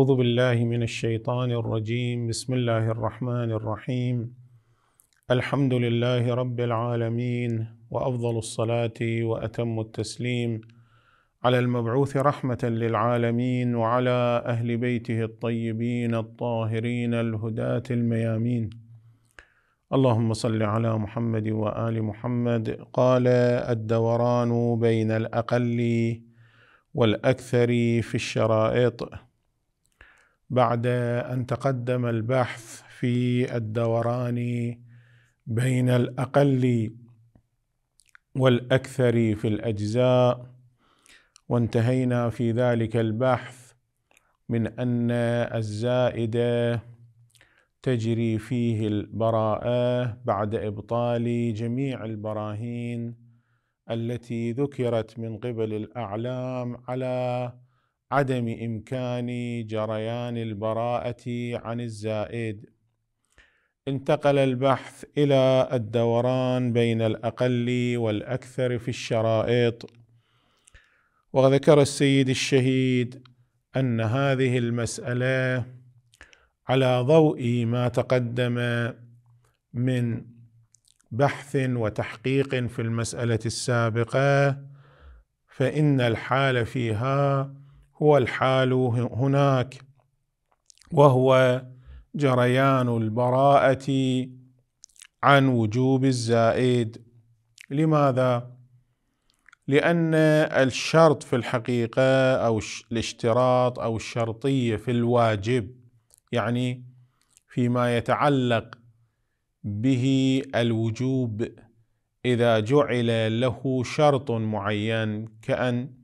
أعوذ بالله من الشيطان الرجيم بسم الله الرحمن الرحيم الحمد لله رب العالمين وأفضل الصلاة وأتم التسليم على المبعوث رحمة للعالمين وعلى أهل بيته الطيبين الطاهرين الهداة الميامين اللهم صل على محمد وآل محمد قال الدوران بين الأقل والأكثر في الشرائط بعد ان تقدم البحث في الدوران بين الاقل والاكثر في الاجزاء وانتهينا في ذلك البحث من ان الزائد تجري فيه البراءه بعد ابطال جميع البراهين التي ذكرت من قبل الاعلام على عدم إمكان جريان البراءة عن الزائد انتقل البحث إلى الدوران بين الأقل والأكثر في الشرائط وذكر السيد الشهيد أن هذه المسألة على ضوء ما تقدم من بحث وتحقيق في المسألة السابقة فإن الحال فيها هو الحال هناك وهو جريان البراءه عن وجوب الزائد لماذا لان الشرط في الحقيقه او الاشتراط او الشرطيه في الواجب يعني فيما يتعلق به الوجوب اذا جعل له شرط معين كان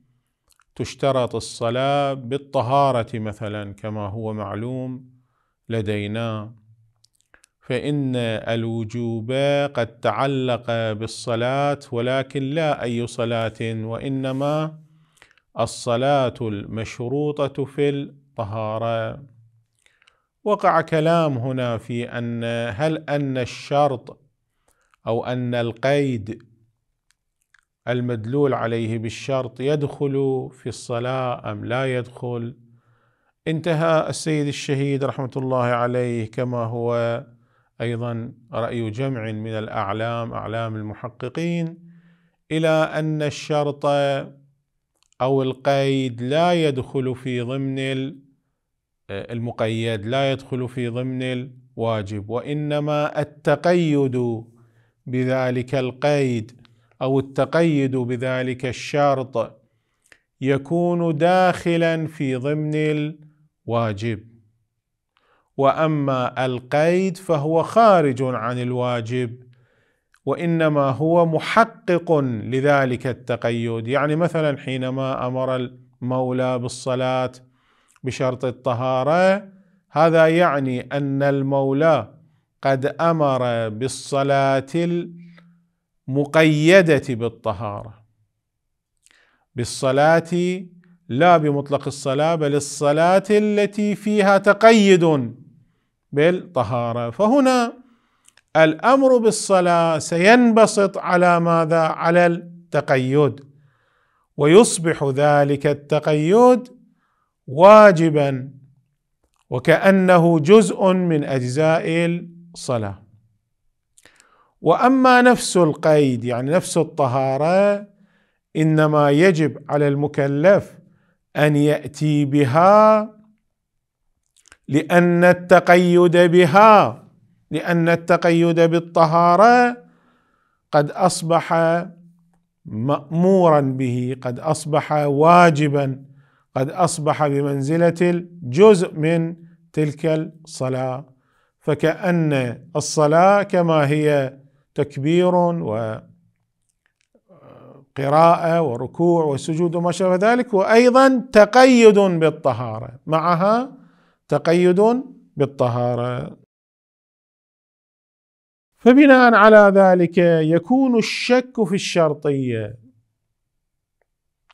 تشترط الصلاه بالطهاره مثلا كما هو معلوم لدينا فان الوجوب قد تعلق بالصلاه ولكن لا اي صلاه وانما الصلاه المشروطه في الطهاره وقع كلام هنا في ان هل ان الشرط او ان القيد المدلول عليه بالشرط يدخل في الصلاة أم لا يدخل انتهى السيد الشهيد رحمة الله عليه كما هو أيضا رأي جمع من الأعلام أعلام المحققين إلى أن الشرط أو القيد لا يدخل في ضمن المقيد لا يدخل في ضمن الواجب وإنما التقيد بذلك القيد او التقيد بذلك الشرط يكون داخلا في ضمن الواجب واما القيد فهو خارج عن الواجب وانما هو محقق لذلك التقيد يعني مثلا حينما امر المولى بالصلاه بشرط الطهاره هذا يعني ان المولى قد امر بالصلاه مقيده بالطهاره بالصلاه لا بمطلق الصلاه بل الصلاه التي فيها تقيد بالطهاره فهنا الامر بالصلاه سينبسط على ماذا على التقيد ويصبح ذلك التقيد واجبا وكانه جزء من اجزاء الصلاه واما نفس القيد يعني نفس الطهاره انما يجب على المكلف ان ياتي بها لان التقيد بها لان التقيد بالطهاره قد اصبح مامورا به قد اصبح واجبا قد اصبح بمنزله الجزء من تلك الصلاه فكان الصلاه كما هي تكبير وقراءة وركوع وسجود وما شابه ذلك وأيضا تقيد بالطهارة معها تقيد بالطهارة فبناء على ذلك يكون الشك في الشرطية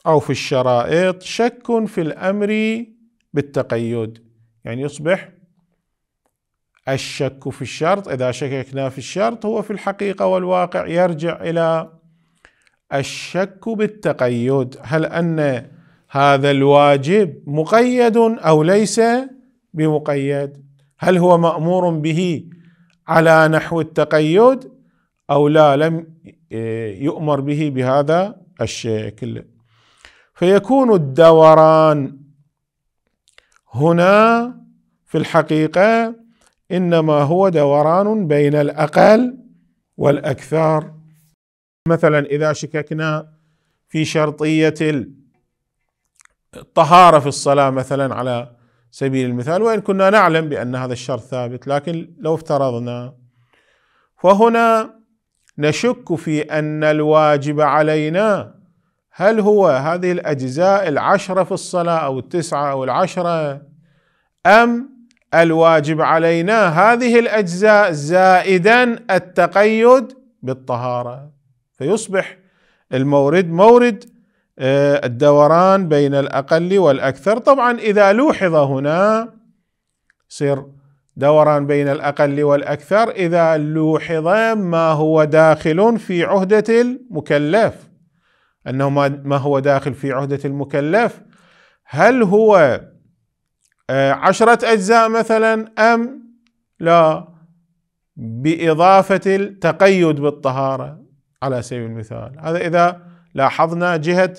أو في الشرائط شك في الأمر بالتقيد يعني يصبح الشك في الشرط اذا شككنا في الشرط هو في الحقيقه والواقع يرجع الى الشك بالتقيد هل ان هذا الواجب مقيد او ليس بمقيد هل هو مامور به على نحو التقيد او لا لم يؤمر به بهذا الشكل فيكون الدوران هنا في الحقيقه انما هو دوران بين الاقل والاكثر مثلا اذا شككنا في شرطيه الطهاره في الصلاه مثلا على سبيل المثال وان كنا نعلم بان هذا الشرط ثابت لكن لو افترضنا فهنا نشك في ان الواجب علينا هل هو هذه الاجزاء العشره في الصلاه او التسعه او العشره ام الواجب علينا هذه الاجزاء زائدا التقيد بالطهاره فيصبح المورد مورد آه، الدوران بين الاقل والاكثر طبعا اذا لوحظ هنا صير دوران بين الاقل والاكثر اذا لوحظ ما هو داخل في عهده المكلف انه ما هو داخل في عهده المكلف هل هو آه، عشرة أجزاء مثلا أم لا بإضافة التقيد بالطهارة على سبيل المثال هذا إذا لاحظنا جهة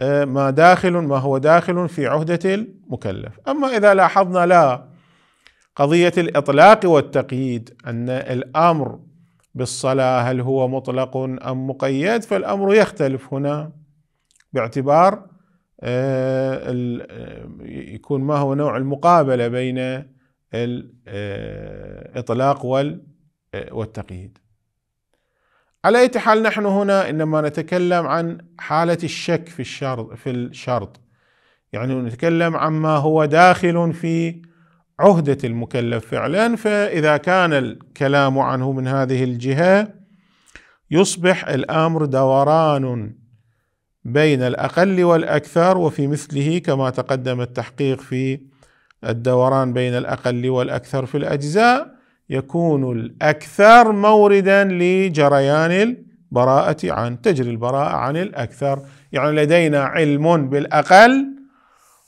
آه، ما داخل ما هو داخل في عهدة المكلف أما إذا لاحظنا لا قضية الإطلاق والتقييد أن الأمر بالصلاة هل هو مطلق أم مقيد فالأمر يختلف هنا باعتبار آه، آه، يكون ما هو نوع المقابله بين الاطلاق آه، والتقييد على اي حال نحن هنا انما نتكلم عن حاله الشك في الشرط في الشرط يعني نتكلم عما هو داخل في عهده المكلف فعلا فاذا كان الكلام عنه من هذه الجهه يصبح الامر دوران بين الأقل والأكثر وفي مثله كما تقدم التحقيق في الدوران بين الأقل والأكثر في الأجزاء يكون الأكثر موردا لجريان البراءة عن تجري البراءة عن الأكثر يعني لدينا علم بالأقل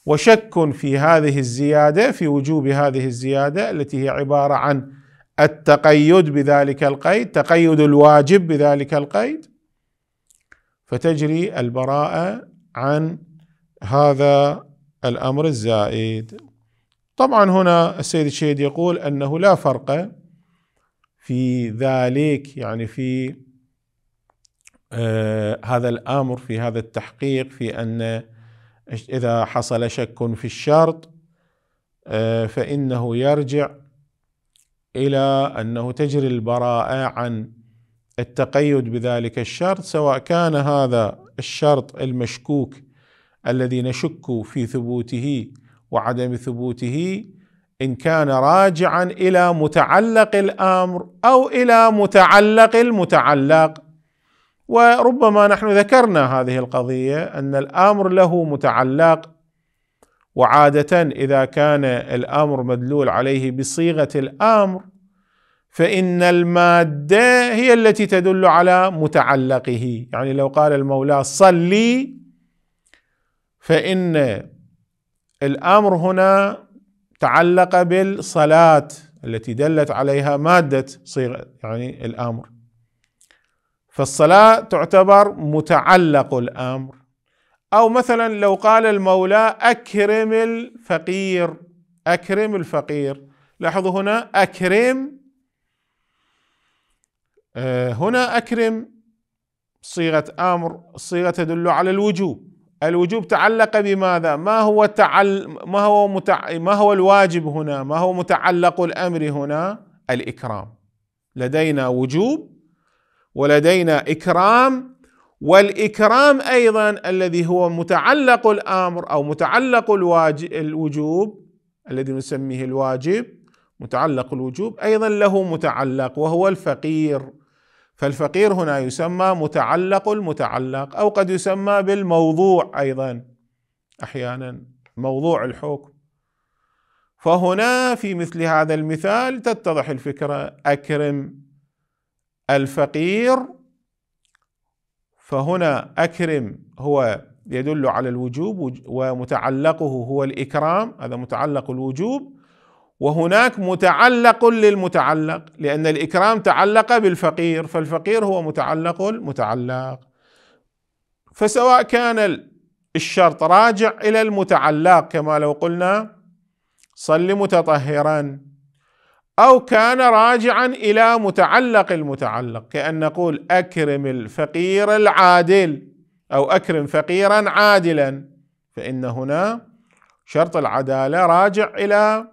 وشك في هذه الزيادة في وجوب هذه الزيادة التي هي عبارة عن التقيد بذلك القيد تقيد الواجب بذلك القيد فتجري البراءه عن هذا الامر الزائد طبعا هنا السيد الشهيد يقول انه لا فرق في ذلك يعني في آه، هذا الامر في هذا التحقيق في ان اذا حصل شك في الشرط آه، فانه يرجع الى انه تجري البراءه عن التقيد بذلك الشرط سواء كان هذا الشرط المشكوك الذي نشك في ثبوته وعدم ثبوته ان كان راجعا الى متعلق الامر او الى متعلق المتعلق وربما نحن ذكرنا هذه القضيه ان الامر له متعلق وعاده اذا كان الامر مدلول عليه بصيغه الامر فإن المادة هي التي تدل على متعلقه يعني لو قال المولى صلي فإن الأمر هنا تعلق بالصلاة التي دلت عليها مادة صيغة يعني الأمر فالصلاة تعتبر متعلق الأمر أو مثلا لو قال المولى أكرم الفقير أكرم الفقير لاحظوا هنا أكرم آه، هنا أكرم صيغة أمر صيغة تدل على الوجوب الوجوب تعلق بماذا؟ ما هو تعل ما هو متع... ما هو الواجب هنا؟ ما هو متعلق الأمر هنا؟ الإكرام لدينا وجوب ولدينا إكرام والإكرام أيضا الذي هو متعلق الأمر أو متعلق الواجب الوجوب الذي نسميه الواجب متعلق الوجوب أيضا له متعلق وهو الفقير فالفقير هنا يسمى متعلق المتعلق او قد يسمى بالموضوع ايضا احيانا موضوع الحكم فهنا في مثل هذا المثال تتضح الفكره اكرم الفقير فهنا اكرم هو يدل على الوجوب ومتعلقه هو الاكرام هذا متعلق الوجوب وهناك متعلق للمتعلق لأن الإكرام تعلق بالفقير فالفقير هو متعلق المتعلق فسواء كان الشرط راجع إلى المتعلق كما لو قلنا صل متطهرا أو كان راجعا إلى متعلق المتعلق كأن نقول أكرم الفقير العادل أو أكرم فقيرا عادلا فإن هنا شرط العدالة راجع إلى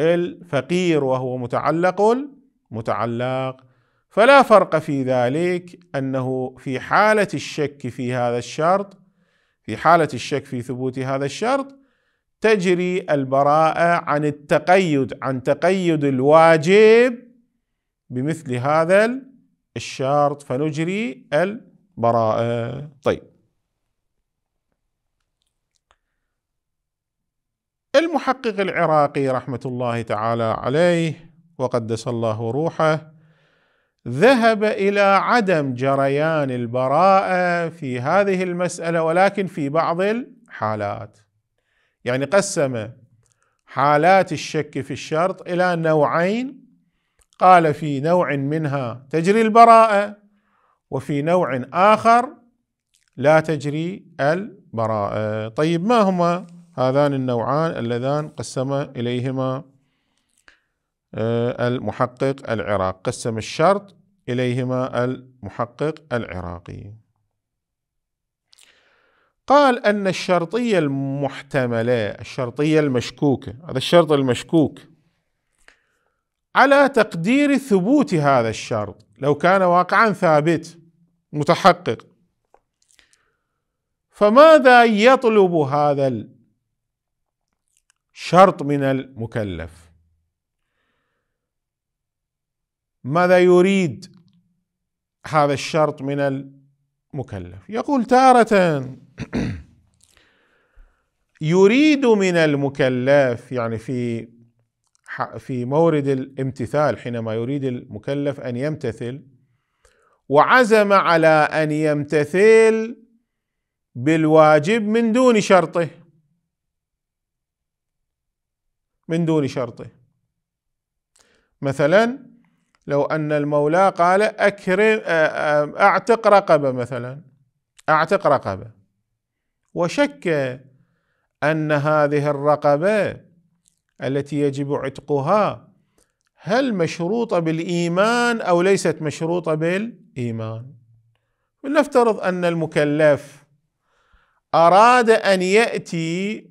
الفقير وهو متعلق المتعلق فلا فرق في ذلك انه في حاله الشك في هذا الشرط في حاله الشك في ثبوت هذا الشرط تجري البراءه عن التقيد عن تقيد الواجب بمثل هذا الشرط فنجري البراءه طيب المحقق العراقي رحمه الله تعالى عليه وقدس الله روحه ذهب الى عدم جريان البراءه في هذه المساله ولكن في بعض الحالات يعني قسم حالات الشك في الشرط الى نوعين قال في نوع منها تجري البراءه وفي نوع اخر لا تجري البراءه طيب ما هما هذان النوعان اللذان قسم إليهما آه، المحقق العراق قسم الشرط إليهما المحقق العراقي قال أن الشرطية المحتملة الشرطية المشكوكة هذا الشرط المشكوك على تقدير ثبوت هذا الشرط لو كان واقعا ثابت متحقق فماذا يطلب هذا شرط من المكلف ماذا يريد هذا الشرط من المكلف يقول تارة يريد من المكلف يعني في في مورد الامتثال حينما يريد المكلف ان يمتثل وعزم على ان يمتثل بالواجب من دون شرطه من دون شرطه مثلا لو أن المولى قال أكرم أعتق رقبة مثلا أعتق رقبة وشك أن هذه الرقبة التي يجب عتقها هل مشروطة بالإيمان أو ليست مشروطة بالإيمان لنفترض أن المكلف أراد أن يأتي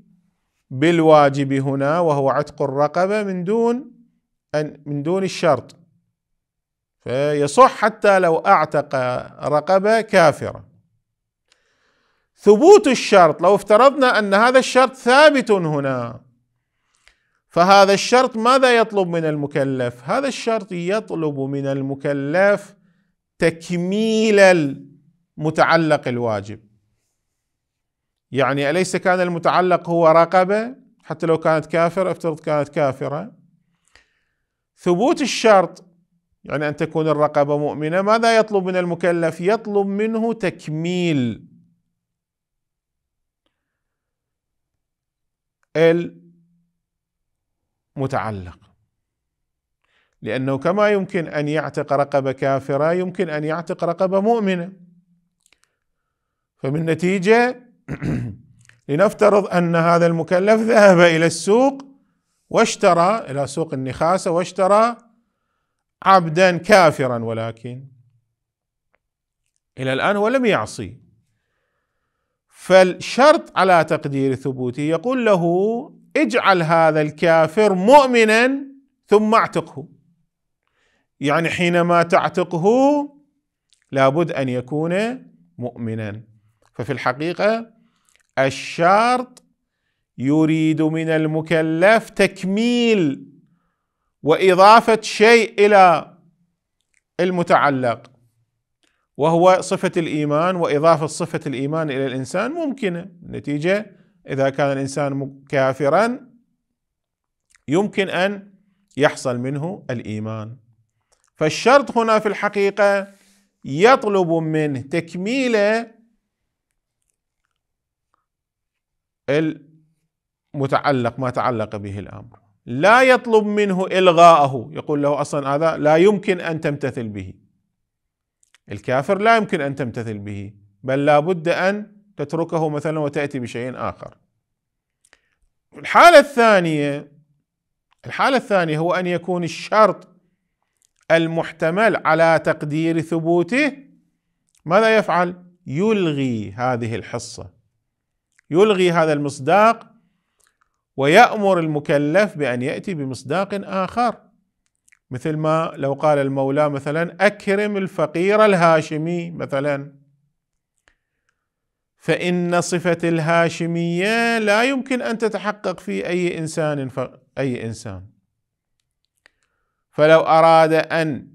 بالواجب هنا وهو عتق الرقبة من دون أن من دون الشرط فيصح حتى لو أعتق رقبة كافرة ثبوت الشرط لو افترضنا أن هذا الشرط ثابت هنا فهذا الشرط ماذا يطلب من المكلف؟ هذا الشرط يطلب من المكلف تكميل المتعلق الواجب يعني أليس كان المتعلق هو رقبة حتى لو كانت كافرة افترض كانت كافرة ثبوت الشرط يعني أن تكون الرقبة مؤمنة ماذا يطلب من المكلف يطلب منه تكميل المتعلق لأنه كما يمكن أن يعتق رقبة كافرة يمكن أن يعتق رقبة مؤمنة فمن نتيجة لنفترض ان هذا المكلف ذهب الى السوق واشترى الى سوق النخاسه واشترى عبدا كافرا ولكن الى الان هو لم يعصي فالشرط على تقدير ثبوته يقول له اجعل هذا الكافر مؤمنا ثم اعتقه يعني حينما تعتقه لابد ان يكون مؤمنا ففي الحقيقه الشرط يريد من المكلف تكميل واضافه شيء الى المتعلق وهو صفه الايمان واضافه صفه الايمان الى الانسان ممكنه نتيجه اذا كان الانسان كافرا يمكن ان يحصل منه الايمان فالشرط هنا في الحقيقه يطلب منه تكميله المتعلق ما تعلق به الامر لا يطلب منه الغاءه يقول له اصلا هذا لا يمكن ان تمتثل به الكافر لا يمكن ان تمتثل به بل لابد ان تتركه مثلا وتاتي بشيء اخر الحاله الثانيه الحاله الثانيه هو ان يكون الشرط المحتمل على تقدير ثبوته ماذا يفعل يلغي هذه الحصه يلغي هذا المصداق ويأمر المكلف بأن يأتي بمصداق آخر مثل ما لو قال المولى مثلا أكرم الفقير الهاشمي مثلا فإن صفة الهاشمية لا يمكن أن تتحقق في أي إنسان ف... أي إنسان فلو أراد أن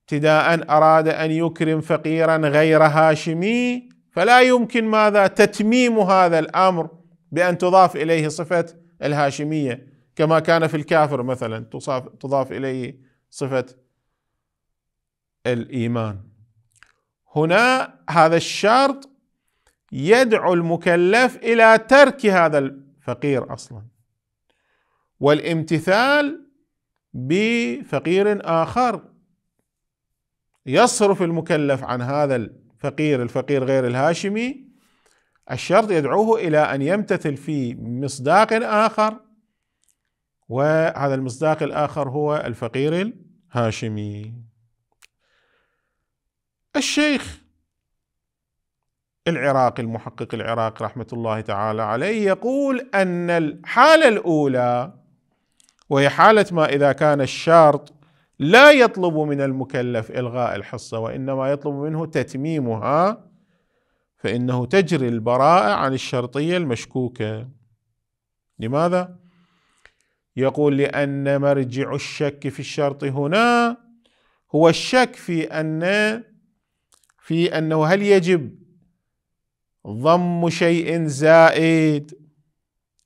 ابتداء أراد أن يكرم فقيرا غير هاشمي فلا يمكن ماذا تتميم هذا الامر بان تضاف اليه صفه الهاشميه كما كان في الكافر مثلا تضاف اليه صفه الايمان هنا هذا الشرط يدعو المكلف الى ترك هذا الفقير اصلا والامتثال بفقير اخر يصرف المكلف عن هذا فقير الفقير غير الهاشمي الشرط يدعوه الى ان يمتثل في مصداق اخر وهذا المصداق الاخر هو الفقير الهاشمي الشيخ العراقي المحقق العراقي رحمه الله تعالى عليه يقول ان الحاله الاولى وهي حاله ما اذا كان الشرط لا يطلب من المكلف الغاء الحصه وانما يطلب منه تتميمها فانه تجري البراءه عن الشرطيه المشكوكه لماذا يقول لان مرجع الشك في الشرط هنا هو الشك في ان في انه هل يجب ضم شيء زائد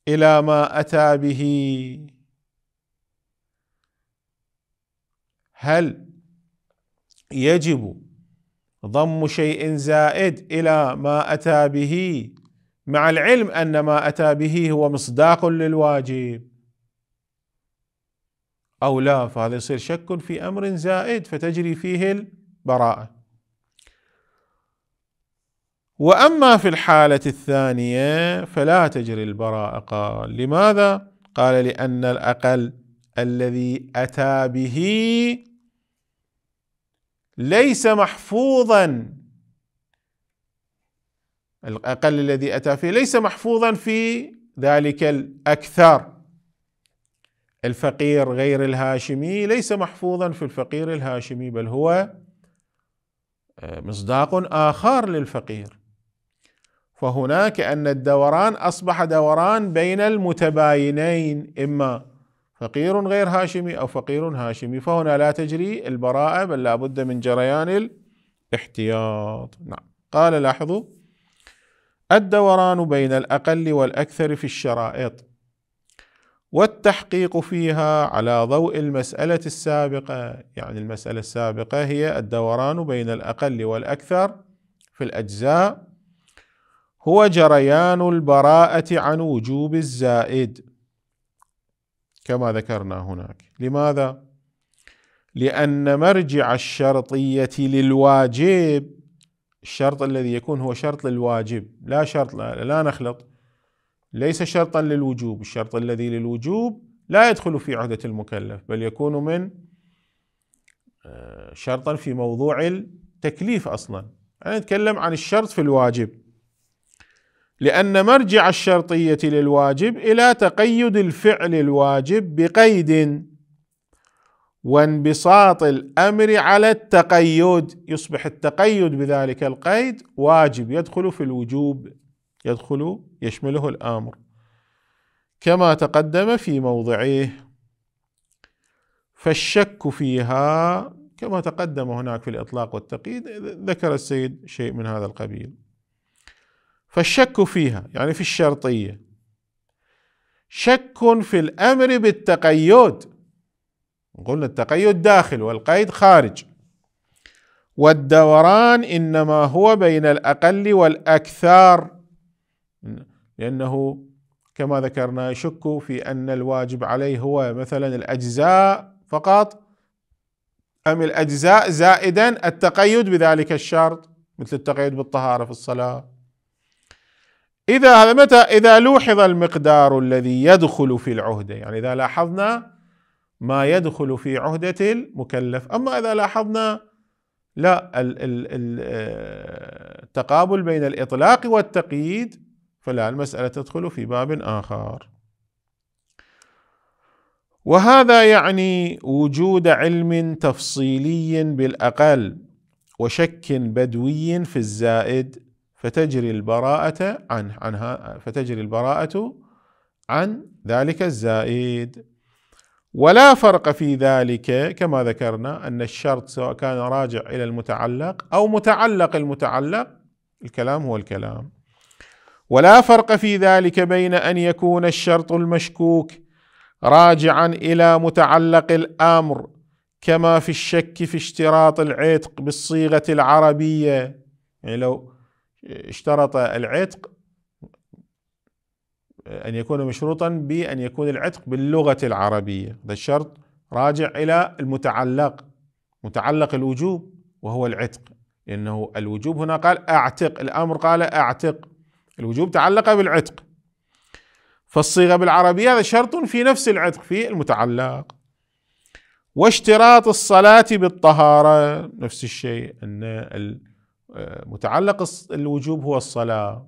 الى ما اتى به هل يجب ضم شيء زائد الى ما اتى به مع العلم ان ما اتى به هو مصداق للواجب او لا فهذا يصير شك في امر زائد فتجري فيه البراءه واما في الحاله الثانيه فلا تجري البراءه قال لماذا قال لان الاقل الذي اتى به ليس محفوظا الاقل الذي اتى فيه ليس محفوظا في ذلك الاكثر الفقير غير الهاشمي ليس محفوظا في الفقير الهاشمي بل هو آه، مصداق اخر للفقير فهناك ان الدوران اصبح دوران بين المتباينين اما فقير غير هاشمي أو فقير هاشمي فهنا لا تجري البراءة بل لا بد من جريان الاحتياط نعم قال لاحظوا الدوران بين الأقل والأكثر في الشرائط والتحقيق فيها على ضوء المسألة السابقة يعني المسألة السابقة هي الدوران بين الأقل والأكثر في الأجزاء هو جريان البراءة عن وجوب الزائد كما ذكرنا هناك لماذا لان مرجع الشرطيه للواجب الشرط الذي يكون هو شرط للواجب لا شرط لا, لا نخلط ليس شرطا للوجوب الشرط الذي للوجوب لا يدخل في عهده المكلف بل يكون من آه، شرطا في موضوع التكليف اصلا انا اتكلم عن الشرط في الواجب لأن مرجع الشرطية للواجب إلى تقيد الفعل الواجب بقيد وانبساط الأمر على التقيد يصبح التقيد بذلك القيد واجب يدخل في الوجوب يدخل يشمله الأمر كما تقدم في موضعه فالشك فيها كما تقدم هناك في الإطلاق والتقييد ذكر السيد شيء من هذا القبيل فالشك فيها يعني في الشرطية شك في الأمر بالتقيد قلنا التقيد داخل والقيد خارج والدوران إنما هو بين الأقل والأكثر لأنه كما ذكرنا يشك في أن الواجب عليه هو مثلا الأجزاء فقط أم الأجزاء زائدا التقيد بذلك الشرط مثل التقيد بالطهارة في الصلاة إذا هذا متى إذا لوحظ المقدار الذي يدخل في العهدة يعني إذا لاحظنا ما يدخل في عهدة المكلف أما إذا لاحظنا لا التقابل آه، بين الإطلاق والتقييد فلا المسألة تدخل في باب آخر وهذا يعني وجود علم تفصيلي بالأقل وشك بدوي في الزائد فتجري البراءة عنه عنها فتجري البراءة عن ذلك الزائد ولا فرق في ذلك كما ذكرنا أن الشرط سواء كان راجع إلى المتعلق أو متعلق المتعلق الكلام هو الكلام ولا فرق في ذلك بين أن يكون الشرط المشكوك راجعا إلى متعلق الأمر كما في الشك في اشتراط العتق بالصيغة العربية يعني لو اشترط العتق أن يكون مشروطا بأن يكون العتق باللغة العربية هذا الشرط راجع إلى المتعلق متعلق الوجوب وهو العتق لأنه الوجوب هنا قال أعتق الأمر قال أعتق الوجوب تعلق بالعتق فالصيغة بالعربية هذا شرط في نفس العتق في المتعلق واشتراط الصلاة بالطهارة نفس الشيء أن آه، متعلق الوجوب هو الصلاة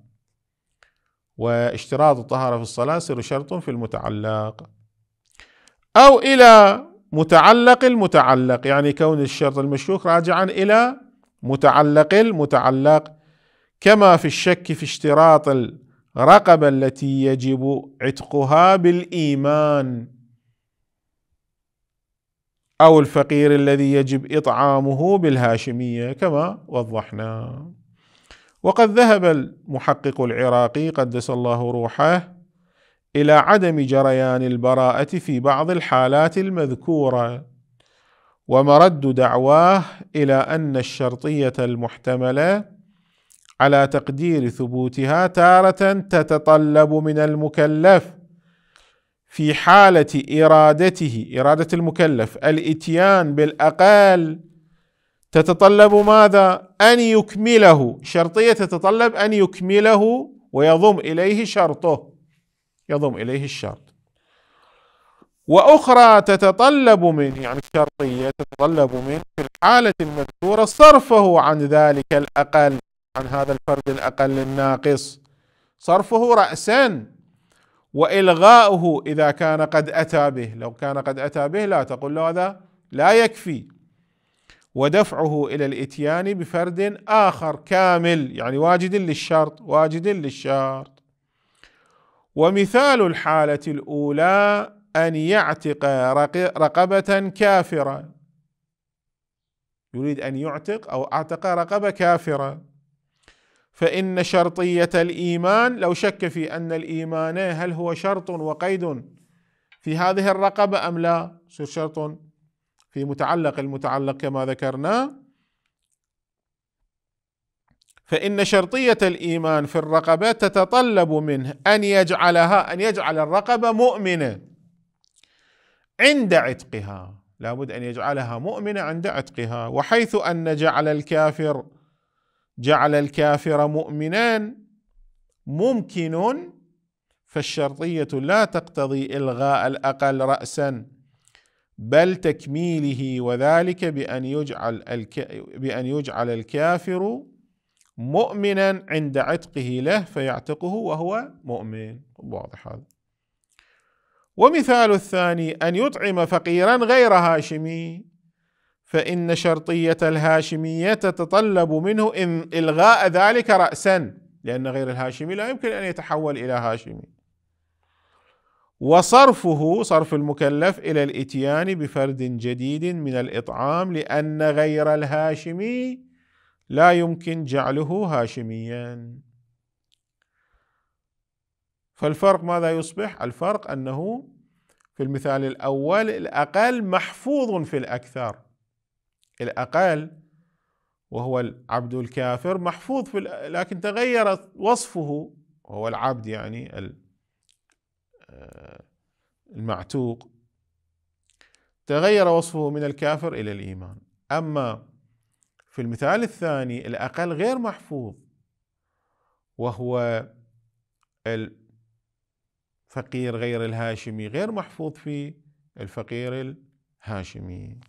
واشتراط الطهارة في الصلاة يصير شرط في المتعلق أو إلى متعلق المتعلق يعني كون الشرط المشكوك راجعا إلى متعلق المتعلق كما في الشك في اشتراط الرقبة التي يجب عتقها بالإيمان أو الفقير الذي يجب إطعامه بالهاشمية كما وضحنا وقد ذهب المحقق العراقي قدس الله روحه إلى عدم جريان البراءة في بعض الحالات المذكورة ومرد دعواه إلى أن الشرطية المحتملة على تقدير ثبوتها تارة تتطلب من المكلف في حالة إرادته إرادة المكلف الإتيان بالأقل تتطلب ماذا؟ أن يكمله شرطية تتطلب أن يكمله ويضم إليه شرطه يضم إليه الشرط وأخرى تتطلب من يعني شرطية تتطلب من في الحالة المذكورة صرفه عن ذلك الأقل عن هذا الفرد الأقل الناقص صرفه رأساً والغاؤه اذا كان قد اتى به لو كان قد اتى به لا تقول له هذا لا يكفي ودفعه الى الاتيان بفرد اخر كامل يعني واجد للشرط واجد للشرط ومثال الحاله الاولى ان يعتق رقبه كافره يريد ان يعتق او اعتق رقبه كافره فإن شرطية الإيمان لو شك في أن الإيمان هل هو شرط وقيد في هذه الرقبة أم لا شرط في متعلق المتعلق كما ذكرنا فإن شرطية الإيمان في الرقبة تتطلب منه أن يجعلها أن يجعل الرقبة مؤمنة عند عتقها لابد أن يجعلها مؤمنة عند عتقها وحيث أن جعل الكافر جعل الكافر مؤمنا ممكن فالشرطيه لا تقتضي الغاء الاقل راسا بل تكميله وذلك بان يجعل الك... بان يجعل الكافر مؤمنا عند عتقه له فيعتقه وهو مؤمن واضح هذا ومثال الثاني ان يطعم فقيرا غير هاشمي فإن شرطية الهاشمية تتطلب منه إن إلغاء ذلك رأسا لأن غير الهاشمي لا يمكن أن يتحول إلى هاشمي وصرفه صرف المكلف إلى الإتيان بفرد جديد من الإطعام لأن غير الهاشمي لا يمكن جعله هاشميا فالفرق ماذا يصبح؟ الفرق أنه في المثال الأول الأقل محفوظ في الأكثر الأقل وهو العبد الكافر محفوظ في لكن تغير وصفه وهو العبد يعني آه، المعتوق تغير وصفه من الكافر إلى الإيمان أما في المثال الثاني الأقل غير محفوظ وهو الفقير غير الهاشمي غير محفوظ في الفقير الهاشمي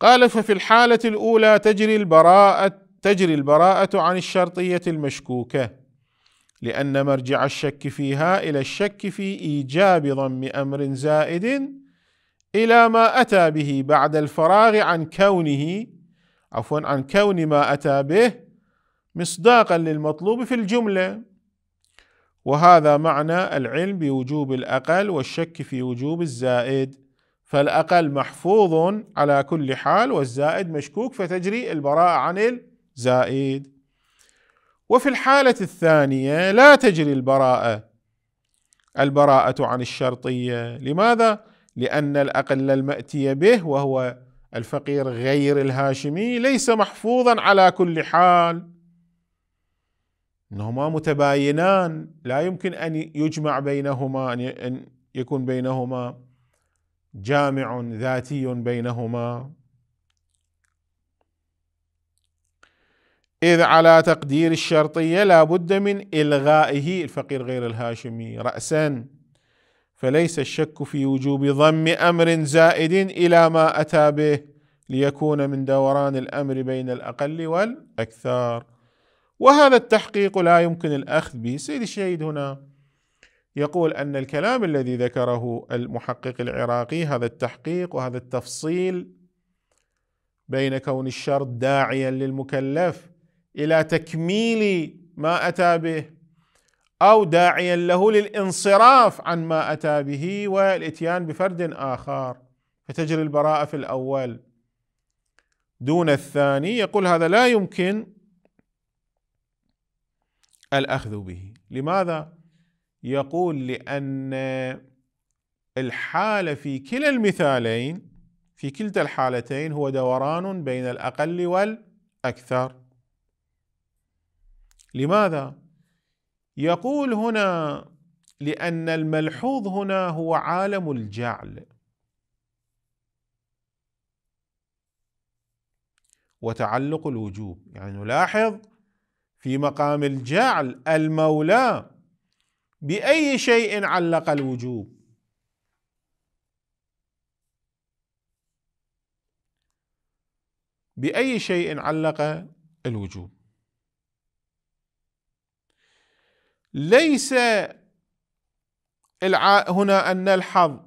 قال ففي الحالة الأولى تجري البراءة تجري البراءة عن الشرطية المشكوكة لأن مرجع الشك فيها إلى الشك في إيجاب ضم أمر زائد إلى ما أتى به بعد الفراغ عن كونه عفوا عن كون ما أتى به مصداقا للمطلوب في الجملة وهذا معنى العلم بوجوب الأقل والشك في وجوب الزائد فالأقل محفوظ على كل حال والزائد مشكوك فتجري البراءة عن الزائد وفي الحالة الثانية لا تجري البراءة البراءة عن الشرطية لماذا؟ لأن الأقل المأتي به وهو الفقير غير الهاشمي ليس محفوظا على كل حال انهما متباينان لا يمكن ان يجمع بينهما ان يكون بينهما جامع ذاتي بينهما إذ على تقدير الشرطية لا بد من إلغائه الفقير غير الهاشمي رأسا فليس الشك في وجوب ضم أمر زائد إلى ما أتى به ليكون من دوران الأمر بين الأقل والأكثر وهذا التحقيق لا يمكن الأخذ به سيد الشهيد هنا يقول أن الكلام الذي ذكره المحقق العراقي هذا التحقيق وهذا التفصيل بين كون الشرط داعيا للمكلف إلى تكميل ما أتى به أو داعيا له للانصراف عن ما أتى به والإتيان بفرد آخر فتجري البراءة في الأول دون الثاني يقول هذا لا يمكن الأخذ به لماذا؟ يقول لأن الحالة في كلا المثالين في كلتا الحالتين هو دوران بين الأقل والأكثر لماذا؟ يقول هنا لأن الملحوظ هنا هو عالم الجعل وتعلق الوجوب يعني نلاحظ في مقام الجعل المولى باي شيء علق الوجوب باي شيء علق الوجوب ليس الع... هنا ان الحظ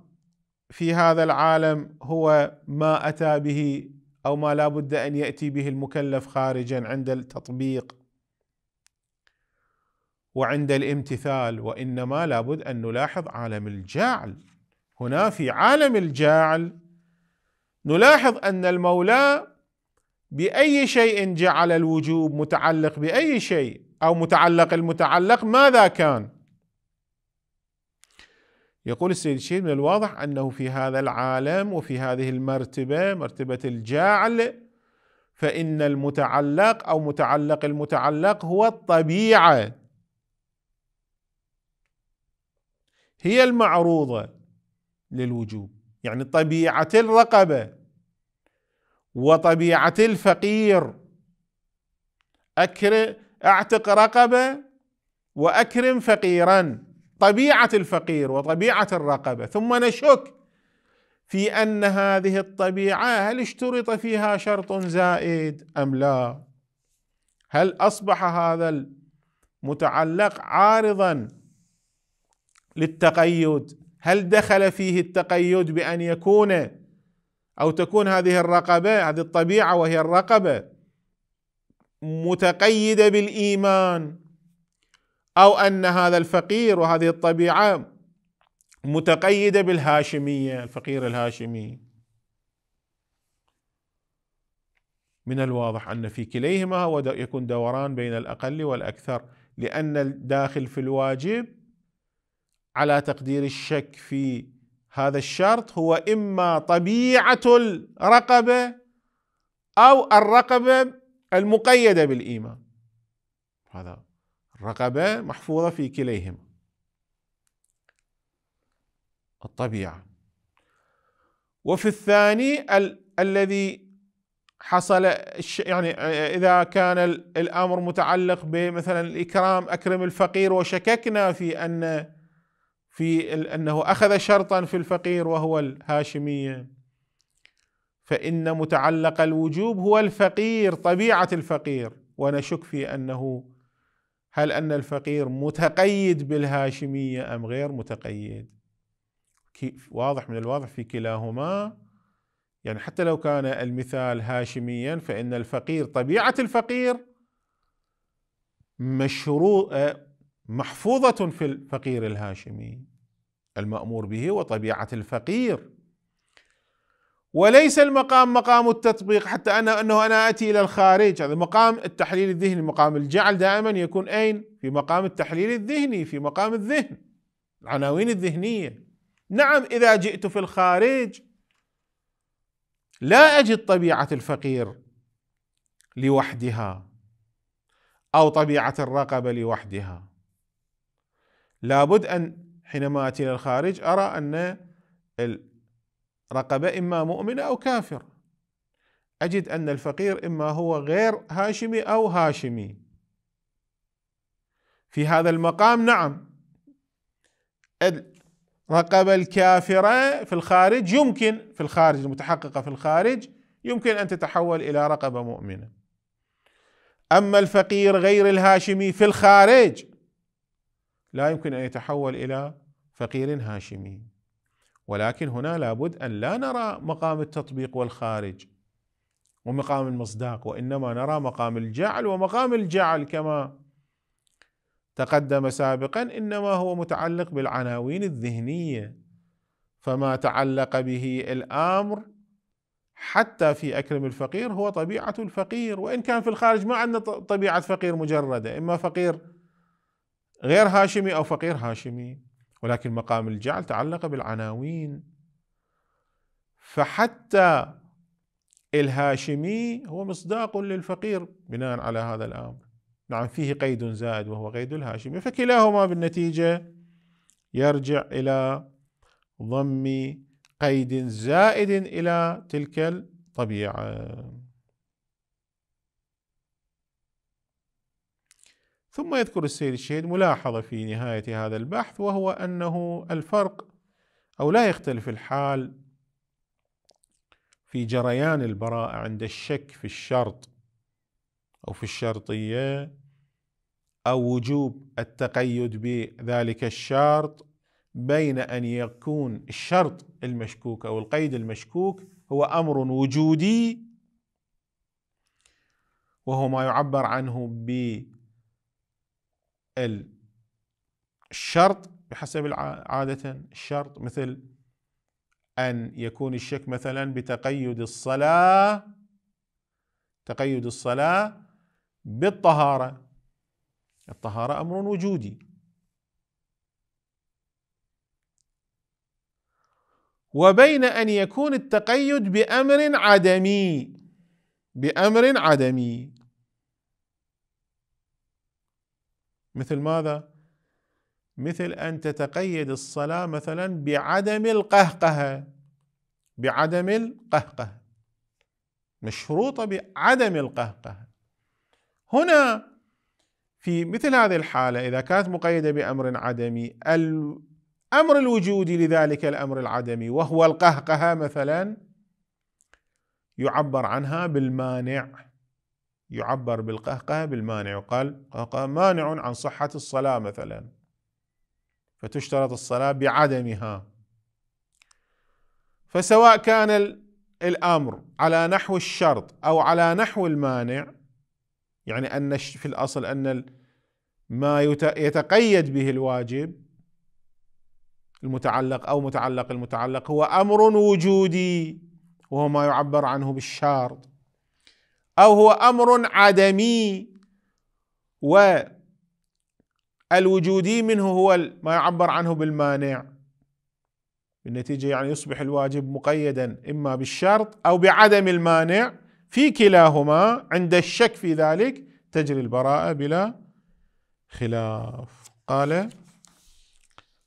في هذا العالم هو ما اتى به او ما لا بد ان ياتي به المكلف خارجا عند التطبيق وعند الامتثال وانما لابد ان نلاحظ عالم الجعل هنا في عالم الجعل نلاحظ ان المولى باي شيء جعل الوجوب متعلق باي شيء او متعلق المتعلق ماذا كان يقول السيد الشهيد من الواضح انه في هذا العالم وفي هذه المرتبه مرتبه الجعل فان المتعلق او متعلق المتعلق هو الطبيعه هي المعروضة للوجوب يعني طبيعة الرقبة وطبيعة الفقير أكر أعتق رقبة وأكرم فقيرا طبيعة الفقير وطبيعة الرقبة ثم نشك في أن هذه الطبيعة هل اشترط فيها شرط زائد أم لا هل أصبح هذا المتعلق عارضا للتقيد هل دخل فيه التقيد بان يكون او تكون هذه الرقبه هذه الطبيعه وهي الرقبه متقيده بالايمان او ان هذا الفقير وهذه الطبيعه متقيده بالهاشميه الفقير الهاشمي من الواضح ان في كليهما هو يكون دوران بين الاقل والاكثر لان الداخل في الواجب على تقدير الشك في هذا الشرط هو اما طبيعه الرقبه او الرقبه المقيده بالايمان هذا الرقبه محفوظه في كليهما الطبيعه وفي الثاني ال- الذي حصل يعني اذا كان الامر متعلق بمثلا الاكرام اكرم الفقير وشككنا في ان في انه اخذ شرطا في الفقير وهو الهاشميه فان متعلق الوجوب هو الفقير طبيعه الفقير ونشك في انه هل ان الفقير متقيد بالهاشميه ام غير متقيد واضح من الواضح في كلاهما يعني حتى لو كان المثال هاشميا فان الفقير طبيعه الفقير مشروط آه، محفوظة في الفقير الهاشمي المأمور به وطبيعة الفقير وليس المقام مقام التطبيق حتى أنا أنه أنا أتي إلى الخارج هذا مقام التحليل الذهني مقام الجعل دائما يكون أين في مقام التحليل الذهني في مقام الذهن العناوين الذهنية نعم إذا جئت في الخارج لا أجد طبيعة الفقير لوحدها أو طبيعة الرقبة لوحدها لابد أن حينما أتي إلى الخارج أرى أن الرقبة إما مؤمنة أو كافر أجد أن الفقير إما هو غير هاشمي أو هاشمي في هذا المقام نعم الرقبة الكافرة في الخارج يمكن في الخارج المتحققة في الخارج يمكن أن تتحول إلى رقبة مؤمنة أما الفقير غير الهاشمي في الخارج لا يمكن ان يتحول الى فقير هاشمي ولكن هنا لابد ان لا نرى مقام التطبيق والخارج ومقام المصداق وانما نرى مقام الجعل ومقام الجعل كما تقدم سابقا انما هو متعلق بالعناوين الذهنيه فما تعلق به الامر حتى في اكرم الفقير هو طبيعه الفقير وان كان في الخارج ما عندنا طبيعه فقير مجرده اما فقير غير هاشمي أو فقير هاشمي ولكن مقام الجعل تعلق بالعناوين فحتى الهاشمي هو مصداق للفقير بناء على هذا الامر نعم فيه قيد زائد وهو قيد الهاشمي فكلاهما بالنتيجه يرجع الى ضم قيد زائد الى تلك الطبيعه ثم يذكر السيد الشهيد ملاحظة في نهاية هذا البحث وهو أنه الفرق أو لا يختلف الحال في جريان البراءة عند الشك في الشرط أو في الشرطية أو وجوب التقيد بذلك الشرط بين أن يكون الشرط المشكوك أو القيد المشكوك هو أمر وجودي وهو ما يعبر عنه ب الشرط بحسب عادة الشرط مثل أن يكون الشك مثلا بتقيد الصلاة تقيد الصلاة بالطهارة الطهارة أمر وجودي وبين أن يكون التقيد بأمر عدمي بأمر عدمي مثل ماذا؟ مثل أن تتقيد الصلاة مثلا بعدم القهقهة بعدم القهقهة مشروطة بعدم القهقهة هنا في مثل هذه الحالة إذا كانت مقيدة بأمر عدمي الأمر الوجودي لذلك الأمر العدمي وهو القهقهة مثلا يعبر عنها بالمانع يعبر بالقهقه بالمانع وقال قهقه مانع عن صحه الصلاه مثلا فتشترط الصلاه بعدمها فسواء كان الامر على نحو الشرط او على نحو المانع يعني ان في الاصل ان ما يتقيد به الواجب المتعلق او متعلق المتعلق هو امر وجودي وهو ما يعبر عنه بالشرط أو هو أمر عدمي والوجودي منه هو ما يعبر عنه بالمانع بالنتيجة يعني يصبح الواجب مقيدا إما بالشرط أو بعدم المانع في كلاهما عند الشك في ذلك تجري البراءة بلا خلاف قال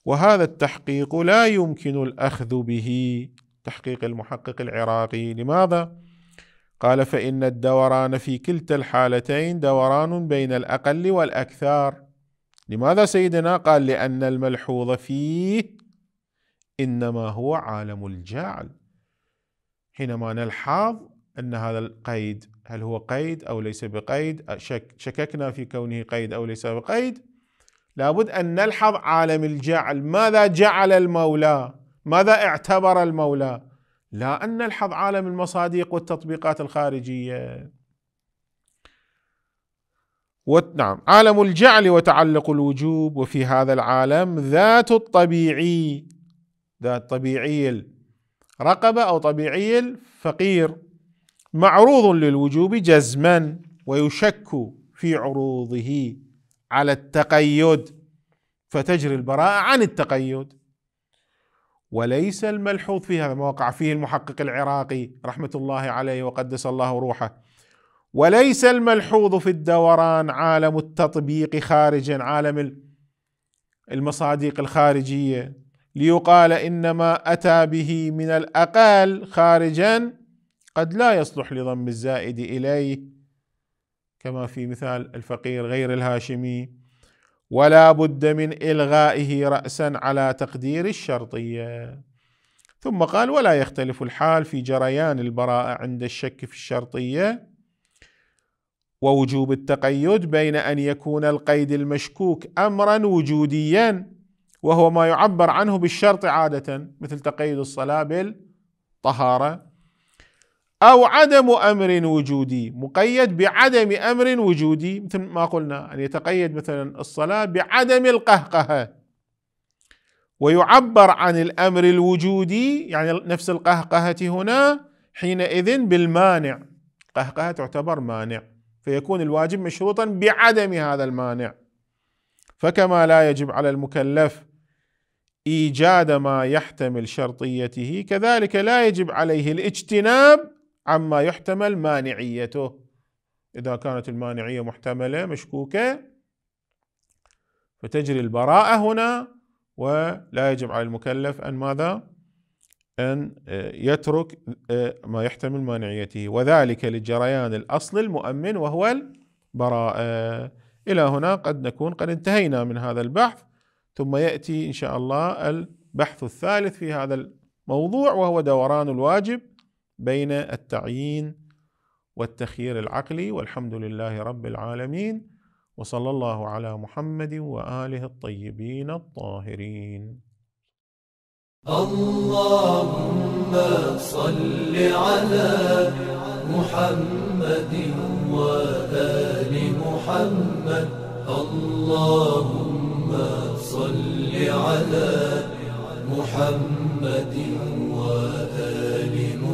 وهذا التحقيق لا يمكن الأخذ به تحقيق المحقق العراقي لماذا؟ قال فإن الدوران في كلتا الحالتين دوران بين الأقل والأكثر لماذا سيدنا قال لأن الملحوظ فيه إنما هو عالم الجعل حينما نلحظ أن هذا القيد هل هو قيد أو ليس بقيد شك شككنا في كونه قيد أو ليس بقيد لابد أن نلحظ عالم الجعل ماذا جعل المولى ماذا اعتبر المولى لا أن نلحظ عالم المصادق والتطبيقات الخارجية نعم عالم الجعل وتعلق الوجوب وفي هذا العالم ذات الطبيعي ذات طبيعي الرقبة أو طبيعي الفقير معروض للوجوب جزما ويشك في عروضه على التقيد فتجري البراءة عن التقيد وليس الملحوظ في هذا ما وقع فيه المحقق العراقي رحمة الله عليه وقدس الله روحه وليس الملحوظ في الدوران عالم التطبيق خارجا عالم المصادق الخارجية ليقال إنما أتى به من الأقل خارجا قد لا يصلح لضم الزائد إليه كما في مثال الفقير غير الهاشمي ولا بد من إلغائه رأسا على تقدير الشرطية ثم قال ولا يختلف الحال في جريان البراءة عند الشك في الشرطية ووجوب التقيد بين أن يكون القيد المشكوك أمرا وجوديا وهو ما يعبر عنه بالشرط عادة مثل تقيد الصلاة بالطهارة أو عدم أمر وجودي مقيد بعدم أمر وجودي مثل ما قلنا أن يتقيد مثلا الصلاة بعدم القهقهة ويعبر عن الأمر الوجودي يعني نفس القهقهة هنا حينئذ بالمانع قهقهة تعتبر مانع فيكون الواجب مشروطا بعدم هذا المانع فكما لا يجب على المكلف ايجاد ما يحتمل شرطيته كذلك لا يجب عليه الاجتناب عما يحتمل مانعيته إذا كانت المانعية محتملة مشكوكة فتجري البراءة هنا ولا يجب على المكلف أن ماذا؟ أن آه، يترك آه، ما يحتمل مانعيته وذلك لجريان الأصل المؤمن وهو البراءة إلى هنا قد نكون قد انتهينا من هذا البحث ثم يأتي إن شاء الله البحث الثالث في هذا الموضوع وهو دوران الواجب بين التعيين والتخيير العقلي والحمد لله رب العالمين وصلى الله على محمد واله الطيبين الطاهرين اللهم صل على محمد وال محمد اللهم صل على محمد وال